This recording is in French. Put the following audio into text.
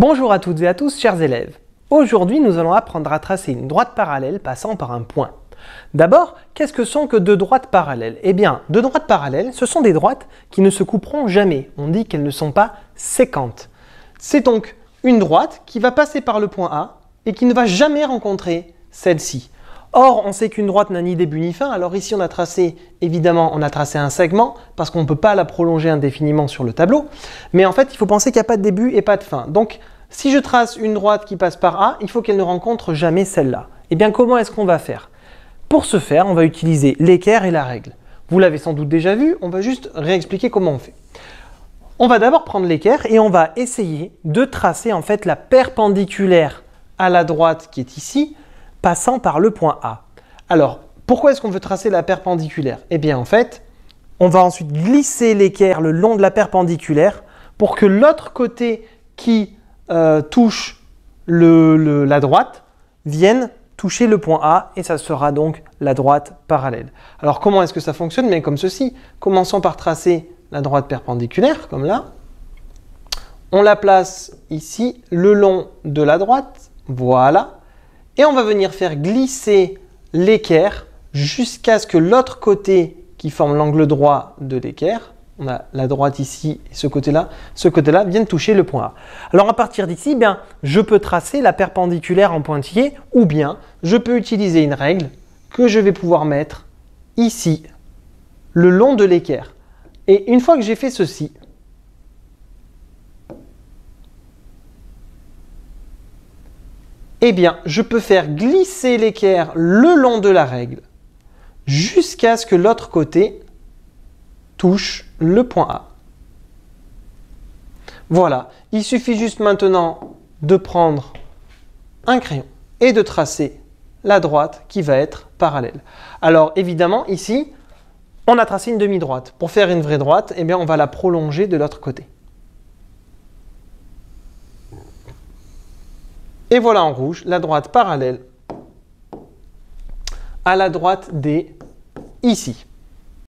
Bonjour à toutes et à tous, chers élèves. Aujourd'hui, nous allons apprendre à tracer une droite parallèle passant par un point. D'abord, qu'est-ce que sont que deux droites parallèles Eh bien, deux droites parallèles, ce sont des droites qui ne se couperont jamais. On dit qu'elles ne sont pas sécantes. C'est donc une droite qui va passer par le point A et qui ne va jamais rencontrer celle-ci. Or, on sait qu'une droite n'a ni début ni fin, alors ici on a tracé, évidemment, on a tracé un segment, parce qu'on ne peut pas la prolonger indéfiniment sur le tableau, mais en fait, il faut penser qu'il n'y a pas de début et pas de fin. Donc, si je trace une droite qui passe par A, il faut qu'elle ne rencontre jamais celle-là. Eh bien, comment est-ce qu'on va faire Pour ce faire, on va utiliser l'équerre et la règle. Vous l'avez sans doute déjà vu, on va juste réexpliquer comment on fait. On va d'abord prendre l'équerre et on va essayer de tracer en fait la perpendiculaire à la droite qui est ici, passant par le point A. Alors, pourquoi est-ce qu'on veut tracer la perpendiculaire Eh bien, en fait, on va ensuite glisser l'équerre le long de la perpendiculaire pour que l'autre côté qui euh, touche la droite vienne toucher le point A et ça sera donc la droite parallèle. Alors comment est-ce que ça fonctionne Mais comme ceci, commençons par tracer la droite perpendiculaire, comme là. On la place ici, le long de la droite, voilà et on va venir faire glisser l'équerre jusqu'à ce que l'autre côté qui forme l'angle droit de l'équerre, on a la droite ici et ce côté-là, ce côté-là vienne toucher le point A. Alors à partir d'ici, bien, je peux tracer la perpendiculaire en pointillé ou bien je peux utiliser une règle que je vais pouvoir mettre ici, le long de l'équerre. Et une fois que j'ai fait ceci, eh bien, je peux faire glisser l'équerre le long de la règle jusqu'à ce que l'autre côté touche le point A. Voilà, il suffit juste maintenant de prendre un crayon et de tracer la droite qui va être parallèle. Alors évidemment, ici, on a tracé une demi-droite. Pour faire une vraie droite, eh bien, on va la prolonger de l'autre côté. Et voilà en rouge la droite parallèle à la droite des « ici.